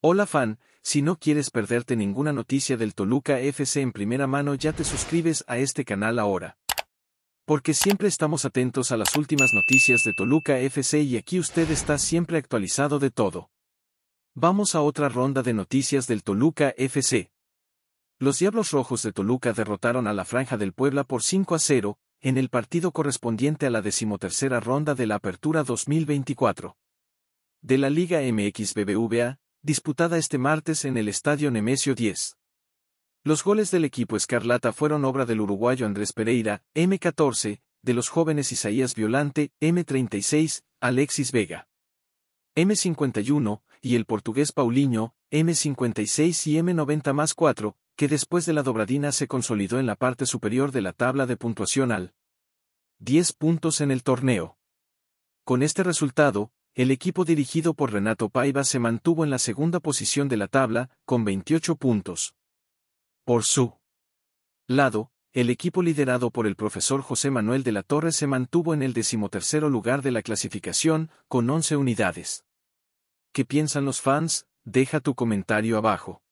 Hola fan, si no quieres perderte ninguna noticia del Toluca FC en primera mano ya te suscribes a este canal ahora. Porque siempre estamos atentos a las últimas noticias de Toluca FC y aquí usted está siempre actualizado de todo. Vamos a otra ronda de noticias del Toluca FC. Los Diablos Rojos de Toluca derrotaron a la Franja del Puebla por 5 a 0, en el partido correspondiente a la decimotercera ronda de la Apertura 2024. De la Liga MX BBVA, disputada este martes en el Estadio Nemesio 10. Los goles del equipo Escarlata fueron obra del uruguayo Andrés Pereira, M14, de los jóvenes Isaías Violante, M36, Alexis Vega. M51, y el portugués Paulinho, M56 y M90 más 4, que después de la dobradina se consolidó en la parte superior de la tabla de puntuación al 10 puntos en el torneo. Con este resultado, el equipo dirigido por Renato Paiva se mantuvo en la segunda posición de la tabla, con 28 puntos. Por su lado, el equipo liderado por el profesor José Manuel de la Torre se mantuvo en el decimotercero lugar de la clasificación, con 11 unidades. ¿Qué piensan los fans? Deja tu comentario abajo.